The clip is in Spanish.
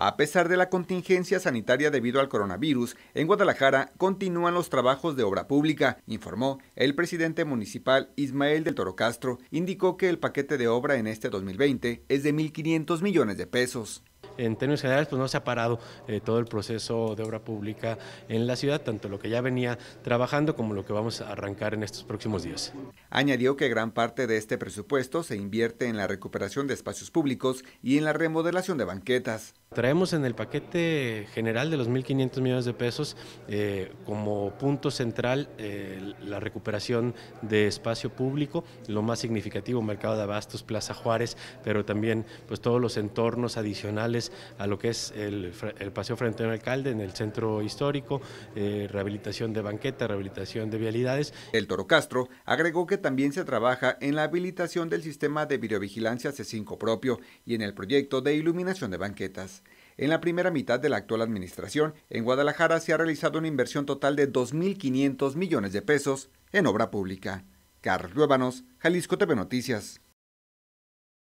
A pesar de la contingencia sanitaria debido al coronavirus, en Guadalajara continúan los trabajos de obra pública, informó el presidente municipal Ismael del Toro Castro. Indicó que el paquete de obra en este 2020 es de 1.500 millones de pesos en términos generales, pues no se ha parado eh, todo el proceso de obra pública en la ciudad, tanto lo que ya venía trabajando como lo que vamos a arrancar en estos próximos días. Añadió que gran parte de este presupuesto se invierte en la recuperación de espacios públicos y en la remodelación de banquetas. Traemos en el paquete general de los 1.500 millones de pesos eh, como punto central eh, la recuperación de espacio público, lo más significativo, Mercado de Abastos, Plaza Juárez, pero también pues, todos los entornos adicionales a lo que es el, Paseo Frente al Alcalde en el centro histórico, eh, rehabilitación de banquetas, rehabilitación de vialidades. El Toro Castro agregó que también se trabaja en la habilitación del sistema de videovigilancia C5 propio y en el proyecto de iluminación de banquetas. En la primera mitad de la actual administración, en Guadalajara se ha realizado una inversión total de 2.500 millones de pesos en obra pública. Carlos Luébanos, Jalisco TV Noticias.